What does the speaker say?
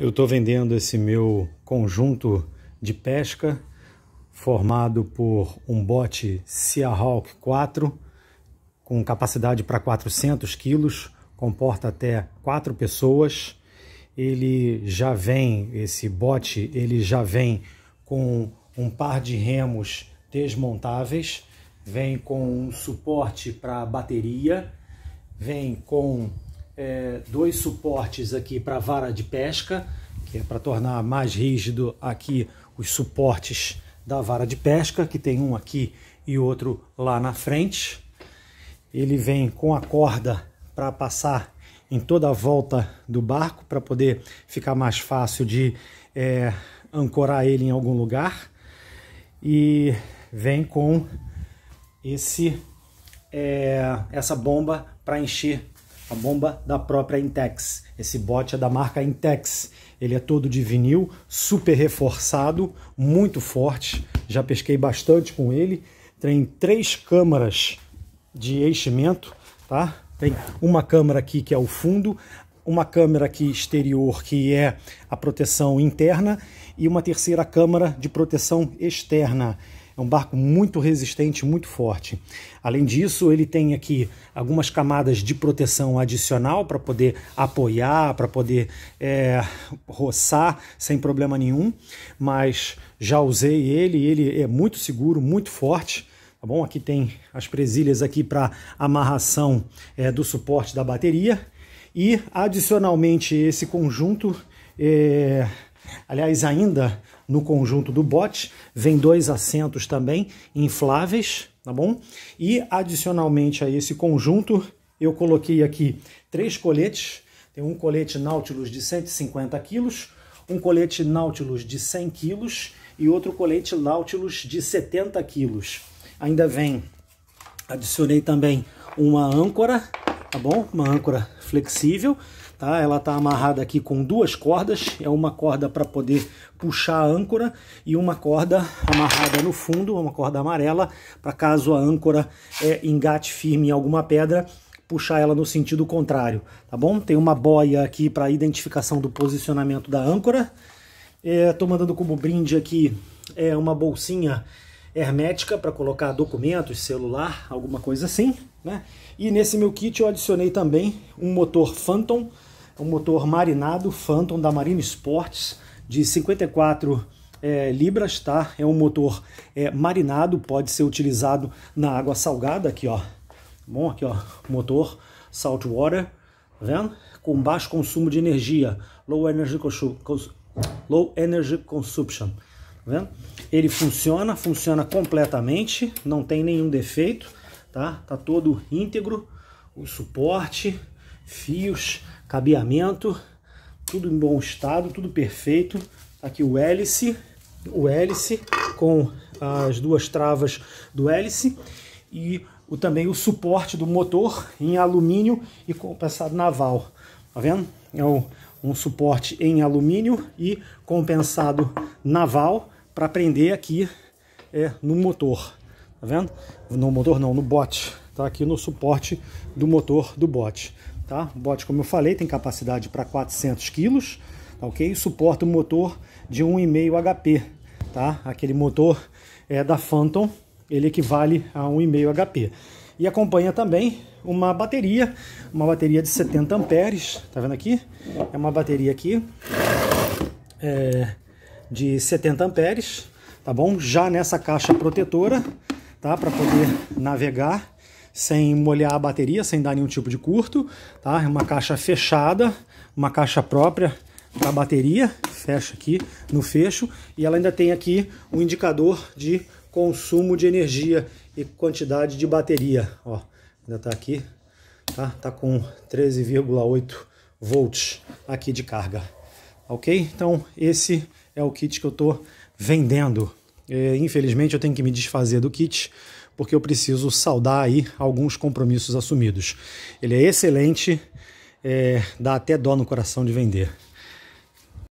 Eu estou vendendo esse meu conjunto de pesca formado por um bote Seahawk 4 com capacidade para 400 quilos, comporta até quatro pessoas. Ele já vem, esse bote, ele já vem com um par de remos desmontáveis, vem com um suporte para bateria, vem com é, dois suportes aqui para vara de pesca, que é para tornar mais rígido aqui os suportes da vara de pesca, que tem um aqui e outro lá na frente. Ele vem com a corda para passar em toda a volta do barco, para poder ficar mais fácil de é, ancorar ele em algum lugar. E vem com esse é, essa bomba para encher a bomba da própria Intex. Esse bote é da marca Intex. Ele é todo de vinil, super reforçado, muito forte. Já pesquei bastante com ele. Tem três câmaras de enchimento, tá? Tem uma câmera aqui que é o fundo, uma câmera aqui exterior que é a proteção interna e uma terceira câmera de proteção externa. É um barco muito resistente, muito forte. Além disso, ele tem aqui algumas camadas de proteção adicional para poder apoiar, para poder é, roçar sem problema nenhum. Mas já usei ele, ele é muito seguro, muito forte. Tá bom? Aqui tem as presilhas aqui para amarração é, do suporte da bateria. E adicionalmente esse conjunto, é... aliás, ainda no conjunto do bot. Vem dois assentos também infláveis, tá bom? E adicionalmente a esse conjunto, eu coloquei aqui três coletes. Tem um colete Nautilus de 150 quilos, um colete Nautilus de 100 quilos e outro colete Nautilus de 70 quilos. Ainda vem, adicionei também uma âncora, tá bom? Uma âncora flexível Tá? Ela está amarrada aqui com duas cordas, é uma corda para poder puxar a âncora e uma corda amarrada no fundo, uma corda amarela, para caso a âncora é, engate firme em alguma pedra, puxar ela no sentido contrário, tá bom? Tem uma boia aqui para identificação do posicionamento da âncora. Estou é, mandando como brinde aqui é, uma bolsinha hermética para colocar documentos, celular, alguma coisa assim, né? E nesse meu kit eu adicionei também um motor Phantom um motor marinado Phantom da Marine Sports de 54 é, libras, tá? É um motor é, marinado, pode ser utilizado na água salgada aqui, ó. Bom, aqui ó, motor saltwater, tá vendo? Com baixo consumo de energia, low energy, low energy consumption, tá vendo? Ele funciona, funciona completamente, não tem nenhum defeito, tá? Tá todo íntegro, o suporte, fios, cabeamento, tudo em bom estado, tudo perfeito. Tá aqui o hélice, o hélice com as duas travas do hélice e o, também o suporte do motor em alumínio e compensado naval. Tá vendo? É um, um suporte em alumínio e compensado naval para prender aqui é, no motor. Tá vendo? No motor não, no bote. Tá aqui no suporte do motor do bote. Tá? O bote, como eu falei, tem capacidade para 400 quilos, tá ok? E suporta o um motor de 1,5 HP, tá? Aquele motor é, da Phantom, ele equivale a 1,5 HP. E acompanha também uma bateria, uma bateria de 70 amperes, tá vendo aqui? É uma bateria aqui é, de 70 amperes, tá bom? Já nessa caixa protetora, tá? Para poder navegar sem molhar a bateria, sem dar nenhum tipo de curto, tá? É uma caixa fechada, uma caixa própria para bateria, fecha aqui no fecho, e ela ainda tem aqui um indicador de consumo de energia e quantidade de bateria, ó, ainda tá aqui, tá? Tá com 13,8 volts aqui de carga, ok? Então esse é o kit que eu tô vendendo. É, infelizmente eu tenho que me desfazer do kit porque eu preciso saudar aí alguns compromissos assumidos. Ele é excelente, é, dá até dó no coração de vender.